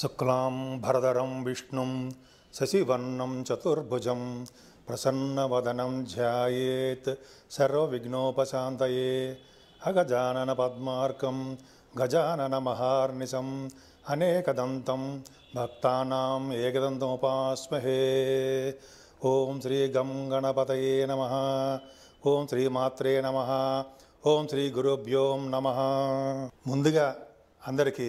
शुक्लां भरदरं विष्णुं शशिवर्णं चतुर्भुजं प्रसन्नवदनं ध्यायेत् सर्वविघ्नोपशान्तये अगजाननपद्मार्कं गजाननमहार्निशम् अनेकदन्तं भक्तानाम् एकदन्तमुपास्महे ॐ गणपतये नमः ॐ श्रीमात्रे नमः ॐ श्रीगुरुभ्यों नमः मुदि अन्दरिकी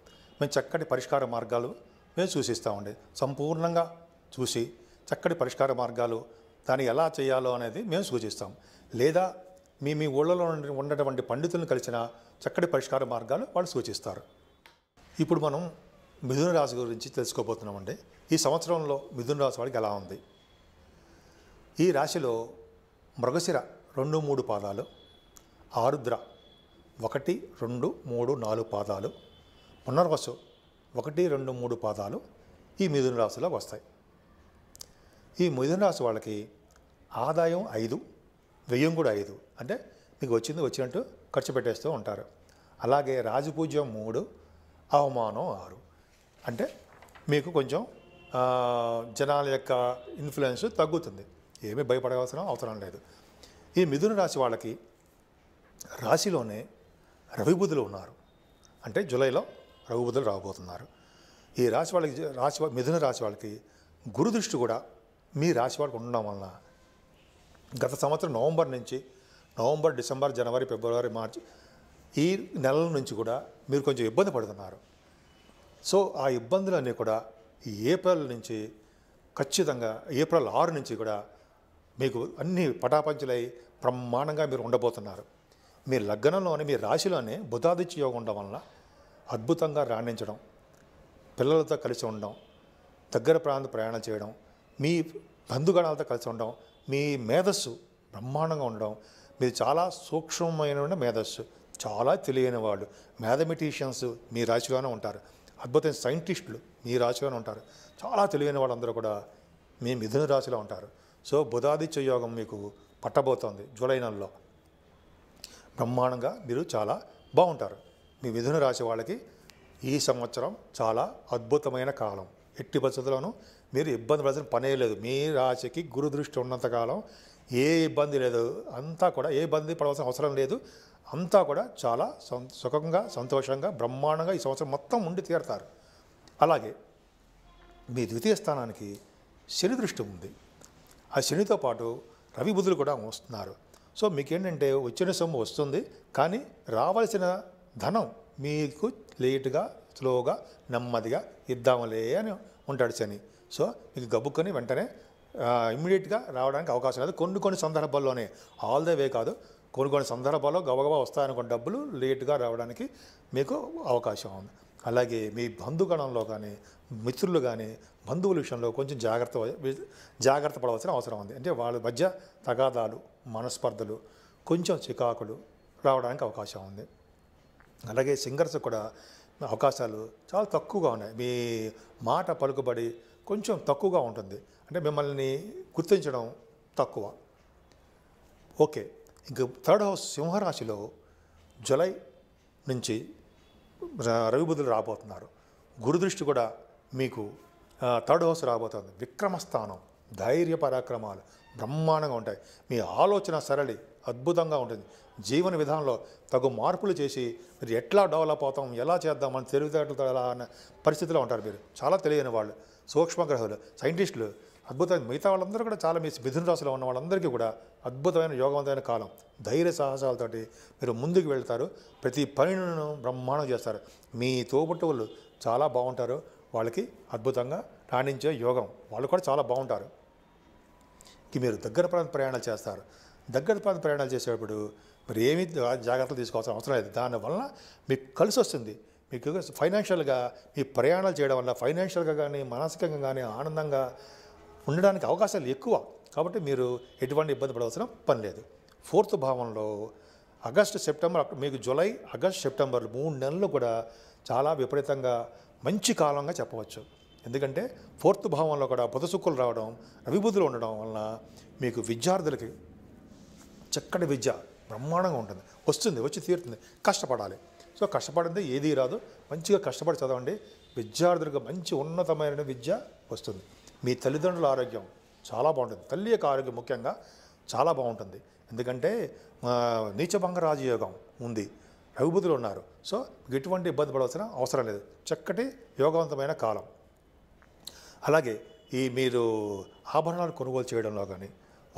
మేము చక్కటి పరిష్కార మార్గాలు మేము చూసిస్తూ ఉండే సంపూర్ణంగా చూసి చక్కటి పరిష్కార మార్గాలు దాన్ని ఎలా చేయాలో అనేది మేము సూచిస్తాం లేదా మీ మీ ఊళ్ళలో ఉండేటువంటి పండితులను కలిసిన చక్కటి పరిష్కార మార్గాలు వాళ్ళు సూచిస్తారు ఇప్పుడు మనం మిథున రాశి గురించి తెలుసుకోబోతున్నామండి ఈ సంవత్సరంలో మిథున రాశి వాడికి ఎలా ఉంది ఈ రాశిలో మృగశిర రెండు మూడు పాదాలు ఆరుద్ర ఒకటి రెండు మూడు నాలుగు పాదాలు పునర్వసు ఒకటి రెండు మూడు పాదాలు ఈ మిథున రాశిలో వస్తాయి ఈ మిథున రాశి వాళ్ళకి ఆదాయం ఐదు వ్యయం కూడా ఐదు అంటే మీకు వచ్చింది వచ్చినట్టు ఖర్చు పెట్టేస్తూ ఉంటారు అలాగే రాజపూజ్యం మూడు అవమానం ఆరు అంటే మీకు కొంచెం జనాల యొక్క ఇన్ఫ్లుయెన్స్ తగ్గుతుంది ఏమీ భయపడవలసిన అవసరం లేదు ఈ మిథున రాశి వాళ్ళకి రాశిలోనే రవిబుధులు ఉన్నారు అంటే జూలైలో రఘుబుద్ధులు రాబోతున్నారు ఈ రాశి వాళ్ళకి రాశి మిథున రాశి వాళ్ళకి గురుదృష్టి కూడా మీ రాశి వాళ్ళకి ఉండడం వలన గత సంవత్సరం నవంబర్ నుంచి నవంబర్ డిసెంబర్ జనవరి ఫిబ్రవరి మార్చి ఈ నెలల నుంచి కూడా మీరు కొంచెం ఇబ్బంది పడుతున్నారు సో ఆ ఇబ్బందులన్నీ కూడా ఈ ఏప్రిల్ నుంచి ఖచ్చితంగా ఏప్రిల్ ఆరు నుంచి కూడా మీకు అన్ని పటాపంచులై బ్రహ్మాండంగా మీరు ఉండబోతున్నారు మీ లగ్నంలోనే మీ రాశిలోనే బుధాదిత్య యోగం ఉండడం వలన అద్భుతంగా రాణించడం పిల్లలతో కలిసి ఉండడం దగ్గర ప్రాంత ప్రయాణం చేయడం మీ బంధుగణాలతో కలిసి ఉండడం మీ మేధస్సు బ్రహ్మాండంగా ఉండడం మీరు చాలా సూక్ష్మమైన మేధస్సు చాలా తెలియని వాళ్ళు మ్యాథమెటీషియన్స్ మీ రాశిగానే ఉంటారు అద్భుతమైన సైంటిస్టులు మీ రాశిగానే ఉంటారు చాలా తెలియని వాళ్ళందరూ కూడా మీ మిథున రాశిలో ఉంటారు సో బుధాదిత్య యోగం మీకు పట్టబోతోంది జూలై నెలలో బ్రహ్మాండంగా మీరు చాలా బాగుంటారు మీ మిథున రాశి వాళ్ళకి ఈ సంవత్సరం చాలా అద్భుతమైన కాలం ఎట్టి పరిస్థితుల్లోనూ మీరు ఇబ్బంది పడాల్సిన పనే లేదు మీ రాశికి గురు దృష్టి ఉన్నంతకాలం ఏ ఇబ్బంది లేదు అంతా కూడా ఏ ఇబ్బంది పడవలసిన అవసరం లేదు అంతా కూడా చాలా సుఖంగా సంతోషంగా బ్రహ్మాండంగా ఈ సంవత్సరం మొత్తం ఉండి తీరతారు అలాగే మీ ద్వితీయ స్థానానికి శని దృష్టి ఉంది ఆ శనితో పాటు రవి బుధులు కూడా వస్తున్నారు సో మీకేంటంటే వచ్చిన సొమ్ము వస్తుంది కానీ రావాల్సిన ధనం మీకు లేటుగా స్లోగా నెమ్మదిగా ఇద్దాములే అని ఉంటాడు శని సో మీకు గబుక్కొని వెంటనే ఇమ్మీడియట్గా రావడానికి అవకాశం లేదు కొన్ని కొన్ని సందర్భాల్లోనే ఆల్ ద వే కాదు కొన్ని కొన్ని సందర్భాల్లో గబగబా వస్తాయనుకున్న డబ్బులు లేటుగా రావడానికి మీకు అవకాశం ఉంది అలాగే మీ బంధుగణంలో కానీ మిత్రులు కానీ బంధువుల విషయంలో కొంచెం జాగ్రత్త జాగ్రత్త పడవలసిన అవసరం ఉంది అంటే వాళ్ళ మధ్య తగాదాలు మనస్పర్ధలు కొంచెం చికాకులు రావడానికి అవకాశం ఉంది అలాగే సింగర్స్ కూడా అవకాశాలు చాలా తక్కువగా ఉన్నాయి మీ మాట పలుకుబడి కొంచెం తక్కువగా ఉంటుంది అంటే మిమ్మల్ని గుర్తించడం తక్కువ ఓకే ఇంక థర్డ్ హౌస్ సింహరాశిలో జులై నుంచి బుద్ధులు రాబోతున్నారు గురుదృష్టి కూడా మీకు థర్డ్ హౌస్ రాబోతుంది విక్రమస్థానం ధైర్య పరాక్రమాలు బ్రహ్మాండంగా ఉంటాయి మీ ఆలోచన సరళి అద్భుతంగా ఉంటుంది జీవన విధానంలో తగు మార్పులు చేసి మీరు ఎట్లా డెవలప్ అవుతాం ఎలా చేద్దాం అని తెలివితేటలు ఎలా అనే పరిస్థితిలో ఉంటారు మీరు చాలా తెలియని వాళ్ళు సూక్ష్మగ్రహులు సైంటిస్టులు అద్భుతమైన మిగతా వాళ్ళందరూ కూడా చాలా మీ మిథున రాశిలో ఉన్న వాళ్ళందరికీ కూడా అద్భుతమైన యోగవంతమైన కాలం ధైర్య సాహసాలతోటి మీరు ముందుకు వెళ్తారు ప్రతి పనిను బ్రహ్మాండం చేస్తారు మీ తోబుట్టువులు చాలా బాగుంటారు వాళ్ళకి అద్భుతంగా రాణించే యోగం వాళ్ళు కూడా చాలా బాగుంటారు మీరు దగ్గర ప్రయాణాలు చేస్తారు దగ్గర పాత ప్రయాణాలు చేసేటప్పుడు మరి ఏమి జాగ్రత్తలు తీసుకోవాల్సిన అవసరం లేదు దానివల్ల మీకు కలిసి వస్తుంది మీకు ఫైనాన్షియల్గా మీ ప్రయాణాలు చేయడం వల్ల ఫైనాన్షియల్గా కానీ మానసికంగా కానీ ఆనందంగా ఉండడానికి అవకాశాలు ఎక్కువ కాబట్టి మీరు ఎటువంటి ఇబ్బంది పడవలసిన పని లేదు ఫోర్త్ భావంలో ఆగస్టు సెప్టెంబర్ మీకు జూలై ఆగస్ట్ సెప్టెంబర్ మూడు నెలలు కూడా చాలా విపరీతంగా మంచి కాలంగా చెప్పవచ్చు ఎందుకంటే ఫోర్త్ భావంలో కూడా బుధ రావడం రవిబుధులు ఉండడం వలన మీకు విద్యార్థులకి చక్కటి విద్య బ్రహ్మాండంగా ఉంటుంది వస్తుంది వచ్చి తీరుతుంది కష్టపడాలి సో కష్టపడింది ఏది రాదు మంచిగా కష్టపడి చదవండి విద్యార్థులకు మంచి ఉన్నతమైన విద్య వస్తుంది మీ తల్లిదండ్రుల ఆరోగ్యం చాలా బాగుంటుంది తల్లి యొక్క ఆరోగ్యం ముఖ్యంగా చాలా బాగుంటుంది ఎందుకంటే నీచభంగ రాజయోగం ఉంది రఘుబుధులు ఉన్నారు సో ఎటువంటి ఇబ్బంది పడవలసిన అవసరం లేదు చక్కటి యోగవంతమైన కాలం అలాగే ఈ మీరు ఆభరణాలు కొనుగోలు చేయడంలో కానీ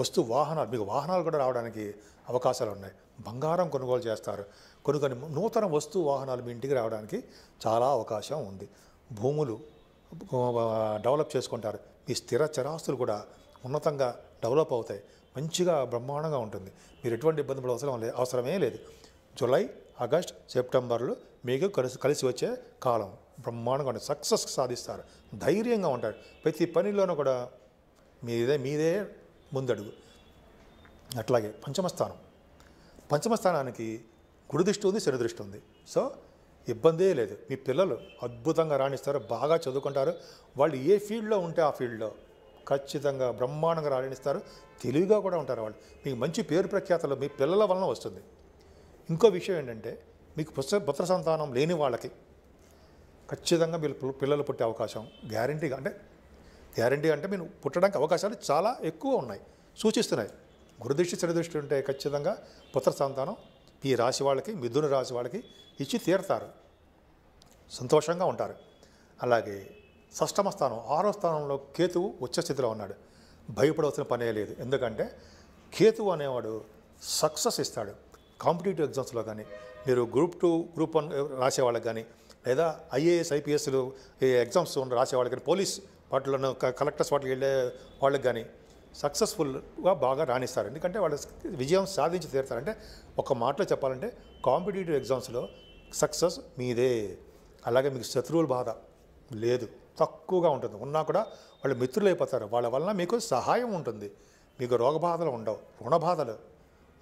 వస్తు వాహనాలు మీకు వాహనాలు కూడా రావడానికి అవకాశాలు ఉన్నాయి బంగారం కొనుగోలు చేస్తారు కొన్ని కొన్ని నూతన వస్తు వాహనాలు మీ ఇంటికి రావడానికి చాలా అవకాశం ఉంది భూములు డెవలప్ చేసుకుంటారు మీ స్థిర చరాస్తులు కూడా ఉన్నతంగా డెవలప్ అవుతాయి మంచిగా బ్రహ్మాండంగా ఉంటుంది మీరు ఎటువంటి ఇబ్బంది పడే అవసరం లేదు అవసరమే లేదు జూలై ఆగస్ట్ సెప్టెంబర్లో మీకు కలిసి కలిసి వచ్చే కాలం బ్రహ్మాండంగా ఉంటుంది సక్సెస్ సాధిస్తారు ధైర్యంగా ఉంటారు ప్రతి పనిలోనూ కూడా మీదే మీదే ముందడుగు అట్లాగే పంచమస్థానం పంచమస్థానానికి గుడి దృష్టి ఉంది శని దృష్టి ఉంది సో ఇబ్బందే లేదు మీ పిల్లలు అద్భుతంగా రాణిస్తారు బాగా చదువుకుంటారు వాళ్ళు ఏ ఫీల్డ్లో ఉంటే ఆ ఫీల్డ్లో ఖచ్చితంగా బ్రహ్మాండంగా రాణిస్తారు తెలివిగా కూడా ఉంటారు వాళ్ళు మీకు మంచి పేరు ప్రఖ్యాతలు మీ పిల్లల వలన వస్తుంది ఇంకో విషయం ఏంటంటే మీకు పుస్త పుత్ర సంతానం లేని వాళ్ళకి ఖచ్చితంగా మీరు పిల్లలు పుట్టే అవకాశం గ్యారంటీగా అంటే గ్యారంటీ అంటే మీరు పుట్టడానికి అవకాశాలు చాలా ఎక్కువ ఉన్నాయి సూచిస్తున్నాయి గురుదృష్టి శనిదృష్టి ఉంటే ఖచ్చితంగా పుత్ర సంతానం ఈ రాశి వాళ్ళకి మిథున రాశి వాళ్ళకి ఇచ్చి తీరతారు సంతోషంగా ఉంటారు అలాగే షష్టమ స్థానం ఆరో స్థానంలో కేతువు స్థితిలో ఉన్నాడు భయపడవలసిన పనే లేదు ఎందుకంటే కేతువు అనేవాడు సక్సెస్ ఇస్తాడు కాంపిటేటివ్ ఎగ్జామ్స్లో కానీ మీరు గ్రూప్ టూ గ్రూప్ వన్ రాసేవాళ్ళకి కానీ లేదా ఐఏఎస్ ఐపీఎస్లు ఎగ్జామ్స్ రాసేవాళ్ళకి కానీ పోలీస్ వాటిలో కలెక్టర్స్ వాటికి వెళ్ళే వాళ్ళకి కానీ సక్సెస్ఫుల్గా బాగా రాణిస్తారు ఎందుకంటే వాళ్ళు విజయం సాధించి తీరుతారు అంటే ఒక మాటలో చెప్పాలంటే కాంపిటేటివ్ ఎగ్జామ్స్లో సక్సెస్ మీదే అలాగే మీకు శత్రువుల బాధ లేదు తక్కువగా ఉంటుంది ఉన్నా కూడా వాళ్ళు అయిపోతారు వాళ్ళ వలన మీకు సహాయం ఉంటుంది మీకు రోగబాధలు ఉండవు రుణబాధలు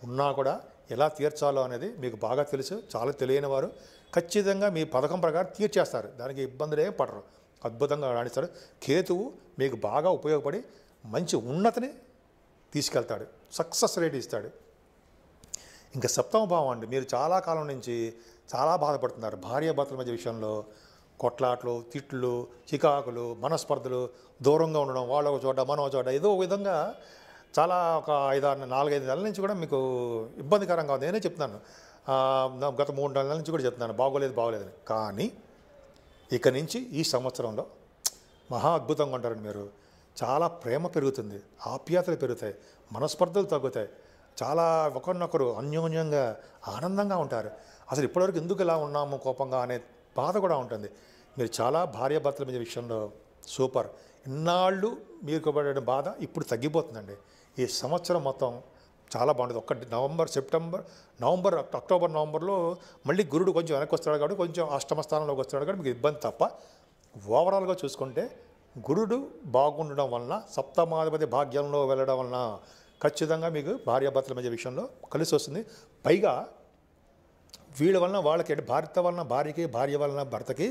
ఉన్నా కూడా ఎలా తీర్చాలో అనేది మీకు బాగా తెలుసు చాలా తెలియని వారు ఖచ్చితంగా మీ పథకం ప్రకారం తీర్చేస్తారు దానికి ఇబ్బందులు ఏం పడరు అద్భుతంగా రాణిస్తాడు కేతువు మీకు బాగా ఉపయోగపడి మంచి ఉన్నతిని తీసుకెళ్తాడు సక్సెస్ రేట్ ఇస్తాడు ఇంకా సప్తమ భావం అండి మీరు చాలా కాలం నుంచి చాలా బాధపడుతున్నారు భార్యాభర్తల మధ్య విషయంలో కొట్లాట్లు తిట్లు చికాకులు మనస్పర్ధలు దూరంగా ఉండడం వాళ్ళ ఒక చోట మనం చోట ఏదో ఒక విధంగా చాలా ఒక ఐదారు నాలుగైదు నెలల నుంచి కూడా మీకు ఇబ్బందికరంగా ఉంది నేనే చెప్తున్నాను గత మూడు నెలల నుంచి కూడా చెప్తున్నాను బాగోలేదు బాగోలేదని కానీ ఇక నుంచి ఈ సంవత్సరంలో మహా అద్భుతంగా ఉంటారండి మీరు చాలా ప్రేమ పెరుగుతుంది ఆప్యాతలు పెరుగుతాయి మనస్పర్ధలు తగ్గుతాయి చాలా ఒకరినొకరు అన్యోన్యంగా ఆనందంగా ఉంటారు అసలు ఇప్పటివరకు ఎందుకు ఇలా ఉన్నాము కోపంగా అనే బాధ కూడా ఉంటుంది మీరు చాలా భార్యాభర్తల మీద విషయంలో సూపర్ ఇన్నాళ్ళు మీరు బాధ ఇప్పుడు తగ్గిపోతుందండి ఈ సంవత్సరం మొత్తం చాలా బాగుంటుంది ఒక్కటి నవంబర్ సెప్టెంబర్ నవంబర్ అక్టోబర్ నవంబర్లో మళ్ళీ గురుడు కొంచెం వెనక్కి వస్తాడు కాబట్టి కొంచెం అష్టమ స్థానంలోకి వస్తాడు కాబట్టి మీకు ఇబ్బంది తప్ప ఓవరాల్గా చూసుకుంటే గురుడు బాగుండడం వలన సప్తమాధిపతి భాగ్యంలో వెళ్ళడం వలన ఖచ్చితంగా మీకు భార్యాభర్తల మధ్య విషయంలో కలిసి వస్తుంది పైగా వీళ్ళ వలన వాళ్ళకి భార్య వలన భార్యకి భార్య వలన భర్తకి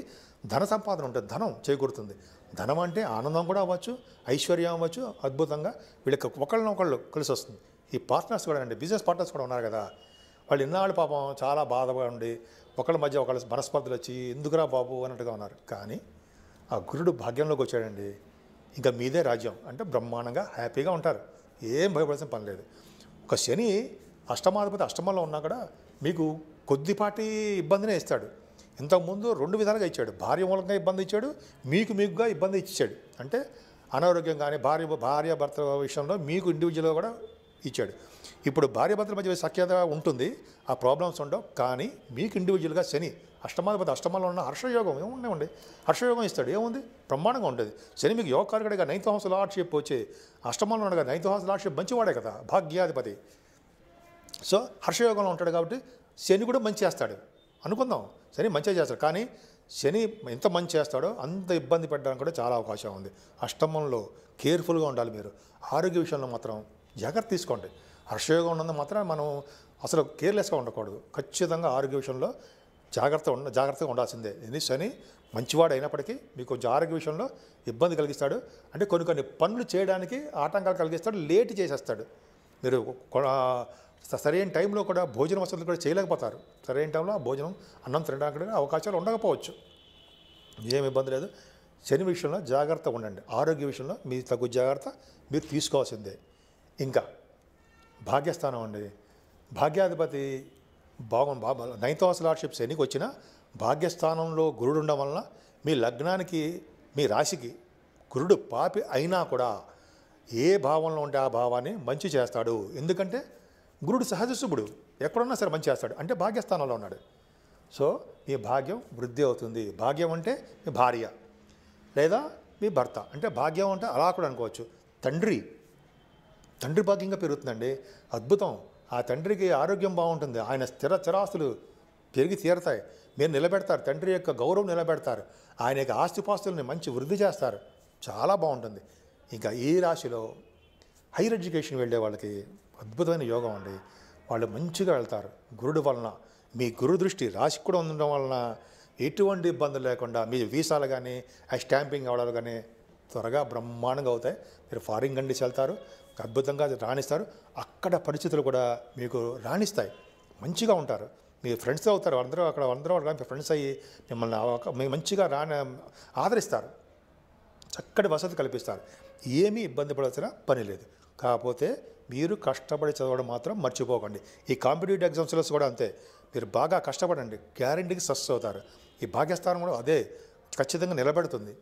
ధన సంపాదన ఉంటుంది ధనం చేకూరుతుంది ధనం అంటే ఆనందం కూడా అవ్వచ్చు ఐశ్వర్యం అవ్వచ్చు అద్భుతంగా వీళ్ళకి ఒకళ్ళనొకళ్ళు కలిసి వస్తుంది ఈ పార్ట్నర్స్ కూడా అండి బిజినెస్ పార్ట్నర్స్ కూడా ఉన్నారు కదా వాళ్ళు ఇన్నాళ్ళు పాపం చాలా బాధగా ఉండి ఒకళ్ళ మధ్య ఒకళ్ళ మనస్పర్ధలు వచ్చి ఎందుకురా బాబు అన్నట్టుగా ఉన్నారు కానీ ఆ గురుడు భాగ్యంలోకి వచ్చాడండి ఇంకా మీదే రాజ్యం అంటే బ్రహ్మాండంగా హ్యాపీగా ఉంటారు ఏం భయపడాల్సిన పని లేదు ఒక శని అష్టమాధిపతి అష్టమంలో ఉన్నా కూడా మీకు కొద్దిపాటి ఇబ్బందినే ఇస్తాడు ఇంతకుముందు రెండు విధాలుగా ఇచ్చాడు భార్య మూలంగా ఇబ్బంది ఇచ్చాడు మీకు మీకుగా ఇబ్బంది ఇచ్చాడు అంటే అనారోగ్యం కానీ భార్య భార్య భర్త విషయంలో మీకు ఇండివిజువల్గా కూడా ఇచ్చాడు ఇప్పుడు భార్యాభర్తల మధ్య సఖ్యత ఉంటుంది ఆ ప్రాబ్లమ్స్ ఉండవు కానీ మీకు ఇండివిజువల్గా శని అష్టమాధిపతి అష్టమాల్లో ఉన్న హర్షయోగం ఉండే హర్షయోగం ఇస్తాడు ఏముంది బ్రహ్మాండంగా ఉండేది శని మీకు యోగకారకుడిగా నైన్త్ హౌస్ లార్డ్షిప్ వచ్చి అష్టమంలో ఉండగా నైన్త్ హౌస్ లార్డ్షిప్ మంచివాడే కదా భాగ్యాధిపతి సో హర్షయోగంలో ఉంటాడు కాబట్టి శని కూడా మంచి చేస్తాడు అనుకుందాం శని మంచిగా చేస్తాడు కానీ శని ఎంత మంచి చేస్తాడో అంత ఇబ్బంది పెట్టడానికి కూడా చాలా అవకాశం ఉంది అష్టమంలో కేర్ఫుల్గా ఉండాలి మీరు ఆరోగ్య విషయంలో మాత్రం జాగ్రత్త తీసుకోండి హర్షయోగం ఉన్నందు మాత్రం మనం అసలు కేర్లెస్గా ఉండకూడదు ఖచ్చితంగా ఆరోగ్య విషయంలో జాగ్రత్త ఉండ జాగ్రత్తగా ఉండాల్సిందే ఎందుకు శని మంచివాడు అయినప్పటికీ మీకు ఆరోగ్య విషయంలో ఇబ్బంది కలిగిస్తాడు అంటే కొన్ని కొన్ని పనులు చేయడానికి ఆటంకాలు కలిగిస్తాడు లేట్ చేసేస్తాడు మీరు సరైన టైంలో కూడా భోజనం వసతులు కూడా చేయలేకపోతారు సరైన టైంలో భోజనం అన్నం తినడానికి అవకాశాలు ఉండకపోవచ్చు ఏమి ఇబ్బంది లేదు శని విషయంలో జాగ్రత్తగా ఉండండి ఆరోగ్య విషయంలో మీ తగు జాగ్రత్త మీరు తీసుకోవాల్సిందే ఇంకా భాగ్యస్థానం ఉండేది భాగ్యాధిపతి భాగం నైన్త్ హౌస్ లార్డ్షిప్స్ ఎన్నికి వచ్చినా భాగ్యస్థానంలో గురుడు ఉండడం వలన మీ లగ్నానికి మీ రాశికి గురుడు పాపి అయినా కూడా ఏ భావంలో ఉంటే ఆ భావాన్ని మంచి చేస్తాడు ఎందుకంటే గురుడు సహజ శుభుడు ఎక్కడున్నా సరే మంచి చేస్తాడు అంటే భాగ్యస్థానంలో ఉన్నాడు సో మీ భాగ్యం వృద్ధి అవుతుంది భాగ్యం అంటే మీ భార్య లేదా మీ భర్త అంటే భాగ్యం అంటే అలా కూడా అనుకోవచ్చు తండ్రి తండ్రి భాగ్యంగా పెరుగుతుందండి అద్భుతం ఆ తండ్రికి ఆరోగ్యం బాగుంటుంది ఆయన స్థిర చిరాస్తులు పెరిగి తీరతాయి మీరు నిలబెడతారు తండ్రి యొక్క గౌరవం నిలబెడతారు ఆయన యొక్క ఆస్తిపాస్తుల్ని మంచి వృద్ధి చేస్తారు చాలా బాగుంటుంది ఇంకా ఈ రాశిలో హైయర్ ఎడ్యుకేషన్ వెళ్ళే వాళ్ళకి అద్భుతమైన యోగం అండి వాళ్ళు మంచిగా వెళ్తారు గురుడు వలన మీ గురు దృష్టి రాశికి కూడా ఉండడం వలన ఎటువంటి ఇబ్బందులు లేకుండా మీ వీసాలు కానీ ఆ స్టాంపింగ్ అవడాలు కానీ త్వరగా బ్రహ్మాండంగా అవుతాయి మీరు ఫారిన్ కంట్రీస్ వెళ్తారు అద్భుతంగా రాణిస్తారు అక్కడ పరిస్థితులు కూడా మీకు రాణిస్తాయి మంచిగా ఉంటారు మీ ఫ్రెండ్స్ అవుతారు అందరూ అక్కడ అందరూ అక్కడ ఫ్రెండ్స్ అయ్యి మిమ్మల్ని మంచిగా రాని ఆదరిస్తారు చక్కటి వసతి కల్పిస్తారు ఏమీ ఇబ్బంది పడాల్సిన పని లేదు కాకపోతే మీరు కష్టపడి చదవడం మాత్రం మర్చిపోకండి ఈ కాంపిటేటివ్ ఎగ్జామ్స్లో కూడా అంతే మీరు బాగా కష్టపడండి గ్యారంటీకి సక్సెస్ అవుతారు ఈ భాగ్యస్థానం కూడా అదే ఖచ్చితంగా నిలబెడుతుంది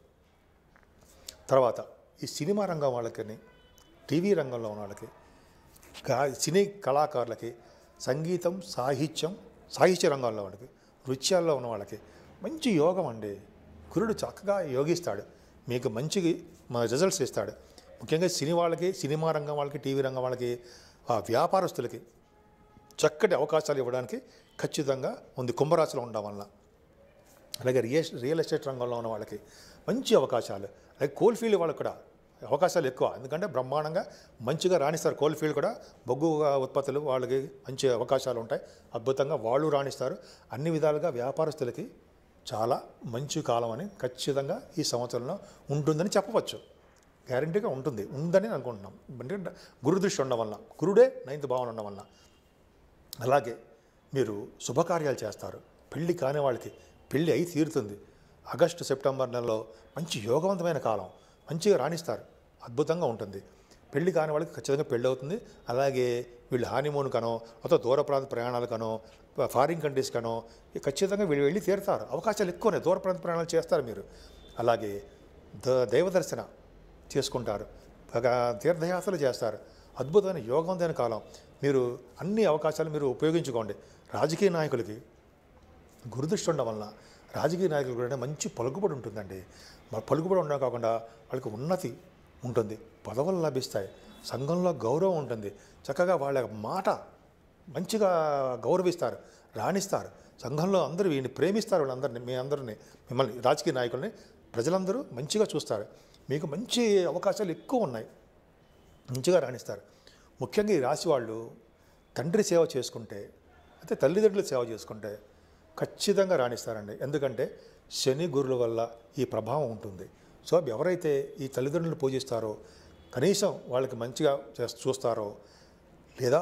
తర్వాత ఈ సినిమా రంగం వాళ్ళకని టీవీ రంగంలో ఉన్న వాళ్ళకి సినీ కళాకారులకి సంగీతం సాహిత్యం సాహిత్య రంగంలో వాళ్ళకి నృత్యాల్లో ఉన్న వాళ్ళకి మంచి యోగం అండి గురుడు చక్కగా యోగిస్తాడు మీకు మంచి రిజల్ట్స్ ఇస్తాడు ముఖ్యంగా సినీ వాళ్ళకి సినిమా రంగం వాళ్ళకి టీవీ రంగం వాళ్ళకి వ్యాపారస్తులకి చక్కటి అవకాశాలు ఇవ్వడానికి ఖచ్చితంగా ఉంది కుంభరాశిలో ఉండడం వల్ల అలాగే రియల్ రియల్ ఎస్టేట్ రంగంలో ఉన్న వాళ్ళకి మంచి అవకాశాలు అలాగే కోల్ఫీల్డ్ వాళ్ళకి కూడా అవకాశాలు ఎక్కువ ఎందుకంటే బ్రహ్మాండంగా మంచిగా రాణిస్తారు కోల్ ఫీల్డ్ కూడా బొగ్గు ఉత్పత్తులు వాళ్ళకి మంచి అవకాశాలు ఉంటాయి అద్భుతంగా వాళ్ళు రాణిస్తారు అన్ని విధాలుగా వ్యాపారస్తులకి చాలా మంచి కాలం అని ఖచ్చితంగా ఈ సంవత్సరంలో ఉంటుందని చెప్పవచ్చు గ్యారంటీగా ఉంటుంది ఉందని అనుకుంటున్నాం అంటే గురుదృష్టి ఉండడం వల్ల గురుడే నైన్త్ భావన ఉండడం వల్ల అలాగే మీరు శుభకార్యాలు చేస్తారు పెళ్ళి కాని వాళ్ళకి పెళ్ళి అయి తీరుతుంది ఆగస్టు సెప్టెంబర్ నెలలో మంచి యోగవంతమైన కాలం మంచిగా రాణిస్తారు అద్భుతంగా ఉంటుంది పెళ్లి కాని వాళ్ళకి ఖచ్చితంగా పెళ్ళి అవుతుంది అలాగే వీళ్ళు హానిమోన్ కనో అత దూర ప్రాంత కనో ఫారిన్ కంట్రీస్ కనో ఖచ్చితంగా వీళ్ళు వెళ్ళి తీరుతారు అవకాశాలు ఎక్కువనే దూర ప్రాంత ప్రయాణాలు చేస్తారు మీరు అలాగే ద దైవదర్శన చేసుకుంటారు తీర్థయాత్రలు చేస్తారు అద్భుతమైన యోగవంతమైన కాలం మీరు అన్ని అవకాశాలు మీరు ఉపయోగించుకోండి రాజకీయ నాయకులకి గురుదృష్టి ఉండడం వలన రాజకీయ నాయకులు కూడా మంచి పలుకుబడి ఉంటుందండి పలుకుబడి ఉండడం కాకుండా వాళ్ళకి ఉన్నతి ఉంటుంది పదవులు లభిస్తాయి సంఘంలో గౌరవం ఉంటుంది చక్కగా వాళ్ళ మాట మంచిగా గౌరవిస్తారు రాణిస్తారు సంఘంలో అందరూ వీడిని ప్రేమిస్తారు వీళ్ళందరినీ మీ అందరినీ మిమ్మల్ని రాజకీయ నాయకుల్ని ప్రజలందరూ మంచిగా చూస్తారు మీకు మంచి అవకాశాలు ఎక్కువ ఉన్నాయి మంచిగా రాణిస్తారు ముఖ్యంగా ఈ రాశి వాళ్ళు తండ్రి సేవ చేసుకుంటే అయితే తల్లిదండ్రులు సేవ చేసుకుంటే ఖచ్చితంగా రాణిస్తారండి ఎందుకంటే శని గురుల వల్ల ఈ ప్రభావం ఉంటుంది సో ఎవరైతే ఈ తల్లిదండ్రులు పూజిస్తారో కనీసం వాళ్ళకి మంచిగా చూస్తారో లేదా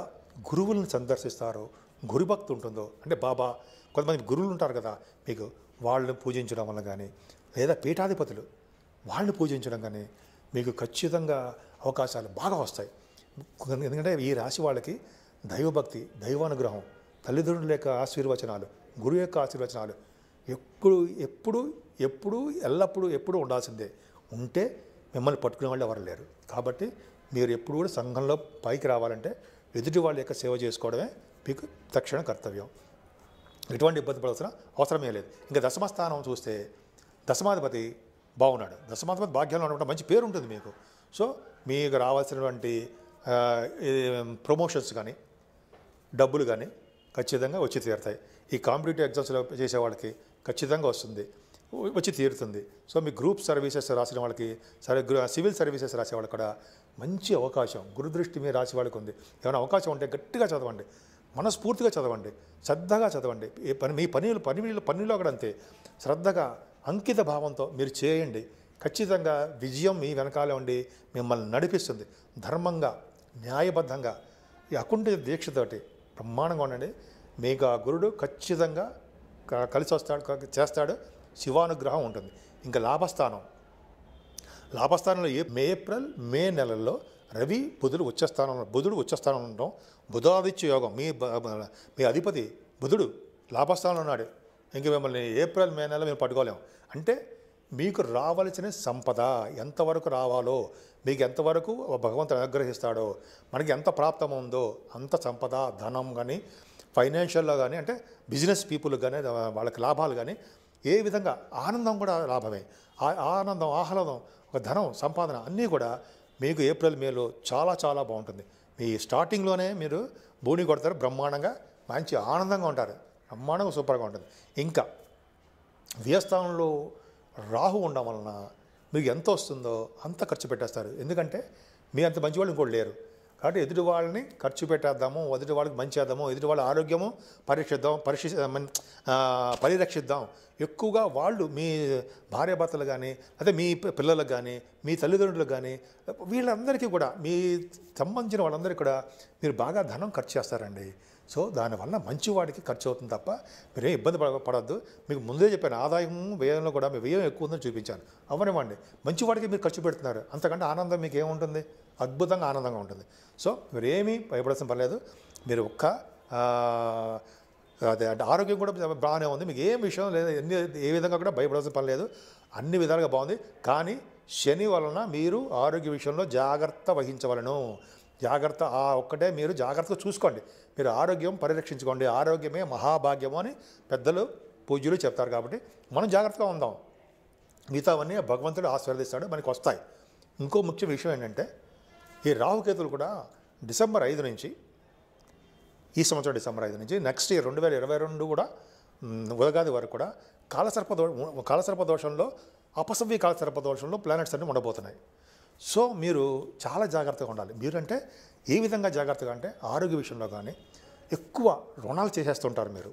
గురువులను సందర్శిస్తారో గురుభక్తి ఉంటుందో అంటే బాబా కొంతమంది గురువులు ఉంటారు కదా మీకు వాళ్ళని పూజించడం వల్ల కానీ లేదా పీఠాధిపతులు వాళ్ళని పూజించడం కానీ మీకు ఖచ్చితంగా అవకాశాలు బాగా వస్తాయి ఎందుకంటే ఈ రాశి వాళ్ళకి దైవభక్తి దైవానుగ్రహం తల్లిదండ్రుల యొక్క ఆశీర్వచనాలు గురువు యొక్క ఆశీర్వచనాలు ఎప్పుడు ఎప్పుడు ఎప్పుడు ఎల్లప్పుడూ ఎప్పుడు ఉండాల్సిందే ఉంటే మిమ్మల్ని పట్టుకునే వాళ్ళు ఎవరు లేరు కాబట్టి మీరు ఎప్పుడు కూడా సంఘంలో పైకి రావాలంటే ఎదుటి వాళ్ళ యొక్క సేవ చేసుకోవడమే మీకు తక్షణ కర్తవ్యం ఎటువంటి ఇబ్బంది పడాల్సిన అవసరమే లేదు ఇంకా దశమస్థానం చూస్తే దశమాధిపతి బాగున్నాడు దశమాధిపతి భాగ్యంలో ఉండడం మంచి పేరు ఉంటుంది మీకు సో మీకు రావాల్సినటువంటి ప్రమోషన్స్ కానీ డబ్బులు కానీ ఖచ్చితంగా వచ్చి తీరుతాయి ఈ కాంపిటేటివ్ ఎగ్జామ్స్లో చేసే వాళ్ళకి ఖచ్చితంగా వస్తుంది వచ్చి తీరుతుంది సో మీ గ్రూప్ సర్వీసెస్ రాసిన వాళ్ళకి సరే సివిల్ సర్వీసెస్ రాసేవాళ్ళు కూడా మంచి అవకాశం గురుదృష్టి మీద రాసే వాళ్ళకి ఉంది ఏమైనా అవకాశం ఉంటే గట్టిగా చదవండి మనస్ఫూర్తిగా చదవండి శ్రద్ధగా చదవండి ఏ పని మీ పనులు పని పనిలో అక్కడ అంతే శ్రద్ధగా అంకిత భావంతో మీరు చేయండి ఖచ్చితంగా విజయం మీ వెనకాలే ఉండి మిమ్మల్ని నడిపిస్తుంది ధర్మంగా న్యాయబద్ధంగా ఈ అకుంఠ దీక్షతోటి బ్రహ్మాండంగా ఉండండి మీకు ఆ గురుడు ఖచ్చితంగా కలిసి వస్తాడు చేస్తాడు శివానుగ్రహం ఉంటుంది ఇంకా లాభస్థానం లాభస్థానంలో ఏ మే ఏప్రిల్ మే నెలల్లో రవి బుధుడు ఉచ్చస్థానంలో బుధుడు ఉచ్చస్థానం ఉండడం బుధాదిత్య యోగం మీ మీ అధిపతి బుధుడు లాభస్థానంలో ఉన్నాడు ఇంక మిమ్మల్ని ఏప్రిల్ మే నెల మేము పట్టుకోలేము అంటే మీకు రావలసిన సంపద ఎంతవరకు రావాలో మీకు ఎంతవరకు భగవంతుడు అనుగ్రహిస్తాడో మనకి ఎంత ప్రాప్తం ఉందో అంత సంపద ధనం కానీ ఫైనాన్షియల్లో కానీ అంటే బిజినెస్ పీపుల్ కానీ వాళ్ళకి లాభాలు కానీ ఏ విధంగా ఆనందం కూడా లాభమే ఆనందం ఆహ్లాదం ఒక ధనం సంపాదన అన్నీ కూడా మీకు ఏప్రిల్ మేలో చాలా చాలా బాగుంటుంది మీ స్టార్టింగ్లోనే మీరు భూమి కొడతారు బ్రహ్మాండంగా మంచి ఆనందంగా ఉంటారు బ్రహ్మాండంగా సూపర్గా ఉంటుంది ఇంకా వ్యస్థానంలో రాహు ఉండడం వలన మీకు ఎంత వస్తుందో అంత ఖర్చు పెట్టేస్తారు ఎందుకంటే మీ అంత మంచి వాళ్ళు ఇంకోటి లేరు కాబట్టి ఎదుటి వాళ్ళని ఖర్చు పెట్టేద్దాము ఎదుటి వాళ్ళకి మంచి చేద్దాము ఎదుటి వాళ్ళ ఆరోగ్యము పరీక్షిద్దాం పరిశీ పరిరక్షిద్దాం ఎక్కువగా వాళ్ళు మీ భార్యాభర్తలు కానీ అదే మీ పిల్లలకు కానీ మీ తల్లిదండ్రులకు కానీ వీళ్ళందరికీ కూడా మీ సంబంధించిన వాళ్ళందరికీ కూడా మీరు బాగా ధనం ఖర్చు చేస్తారండి సో దానివల్ల మంచి వాడికి ఖర్చు అవుతుంది తప్ప మీరేం ఇబ్బంది పడ పడద్దు మీకు ముందే చెప్పాను ఆదాయం వ్యయంలో కూడా మీ వ్యయం ఎక్కువ ఉందని చూపించాను అవనివ్వండి మంచి వాడికి మీరు ఖర్చు పెడుతున్నారు అంతకంటే ఆనందం మీకు ఏముంటుంది అద్భుతంగా ఆనందంగా ఉంటుంది సో మీరు ఏమీ భయపడాల్సిన పర్లేదు మీరు ఒక్క అదే అంటే ఆరోగ్యం కూడా బాగానే ఉంది మీకు ఏం విషయం లేదు ఎన్ని ఏ విధంగా కూడా భయపడాల్సిన పని లేదు అన్ని విధాలుగా బాగుంది కానీ శని వలన మీరు ఆరోగ్య విషయంలో జాగ్రత్త వహించవలను జాగ్రత్త ఆ ఒక్కటే మీరు జాగ్రత్తగా చూసుకోండి మీరు ఆరోగ్యం పరిరక్షించుకోండి ఆరోగ్యమే మహాభాగ్యము అని పెద్దలు పూజ్యులు చెప్తారు కాబట్టి మనం జాగ్రత్తగా ఉందాం మిగతావన్నీ భగవంతుడు ఆశీర్వదిస్తాడు మనకి వస్తాయి ఇంకో ముఖ్య విషయం ఏంటంటే ఈ రాహుకేతులు కూడా డిసెంబర్ ఐదు నుంచి ఈ సంవత్సరం డిసెంబర్ ఐదు నుంచి నెక్స్ట్ ఇయర్ రెండు వేల ఇరవై రెండు కూడా ఉదగాది వరకు కూడా కాలసర్ప దో కాలసర్ప దోషంలో అపసవ్య కాలసర్ప దోషంలో ప్లానెట్స్ అన్నీ ఉండబోతున్నాయి సో మీరు చాలా జాగ్రత్తగా ఉండాలి మీరంటే ఏ విధంగా జాగ్రత్తగా అంటే ఆరోగ్య విషయంలో కానీ ఎక్కువ రుణాలు చేసేస్తుంటారు మీరు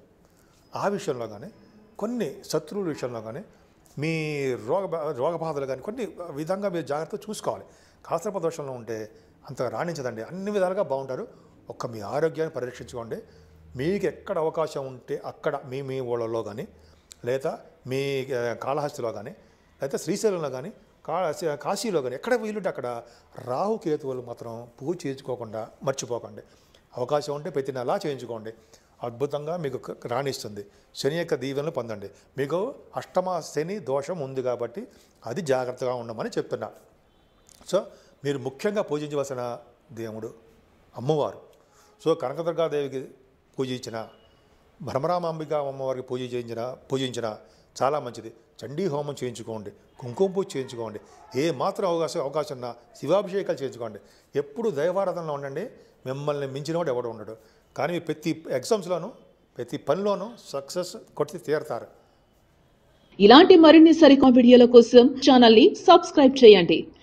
ఆ విషయంలో కానీ కొన్ని శత్రువుల విషయంలో కానీ మీ రోగ రోగబాధలు కానీ కొన్ని విధంగా మీరు జాగ్రత్త చూసుకోవాలి కాసర్ప దోషంలో ఉంటే అంత రాణించదండి అన్ని విధాలుగా బాగుంటారు ఒక్క మీ ఆరోగ్యాన్ని పరిరక్షించుకోండి మీకు ఎక్కడ అవకాశం ఉంటే అక్కడ మీ మీ ఊళ్ళలో కానీ లేదా మీ కాళహస్తిలో కానీ లేదా శ్రీశైలంలో కానీ కా కాశీలో కానీ ఎక్కడ వీలుంటే అక్కడ రాహుకేతువులు మాత్రం పూజ చేయించుకోకుండా మర్చిపోకండి అవకాశం ఉంటే ప్రతి నెలా చేయించుకోండి అద్భుతంగా మీకు రాణిస్తుంది శని యొక్క దీవెనలు పొందండి మీకు అష్టమ శని దోషం ఉంది కాబట్టి అది జాగ్రత్తగా ఉండమని చెప్తున్నా సో మీరు ముఖ్యంగా పూజించవలసిన దేవుడు అమ్మవారు సో కనకదుర్గాదేవికి పూజించిన భ్రమరామాంబిక అమ్మవారికి పూజ చేయించిన పూజించిన చాలా మంచిది చండీ హోమం చేయించుకోండి కుంకుమ పూజ చేయించుకోండి ఏ మాత్రం అవకాశం అవకాశం ఉన్నా శివాభిషేకాలు చేయించుకోండి ఎప్పుడు దైవారాధనలో ఉండండి మిమ్మల్ని మించిన వాడు ఎవడు ఉండడు కానీ ప్రతి ఎగ్జామ్స్లోనూ ప్రతి పనిలోనూ సక్సెస్ కొట్టి తీరతారు ఇలాంటి మరిన్ని సరికా వీడియోల కోసం ఛానల్ని సబ్స్క్రైబ్ చేయండి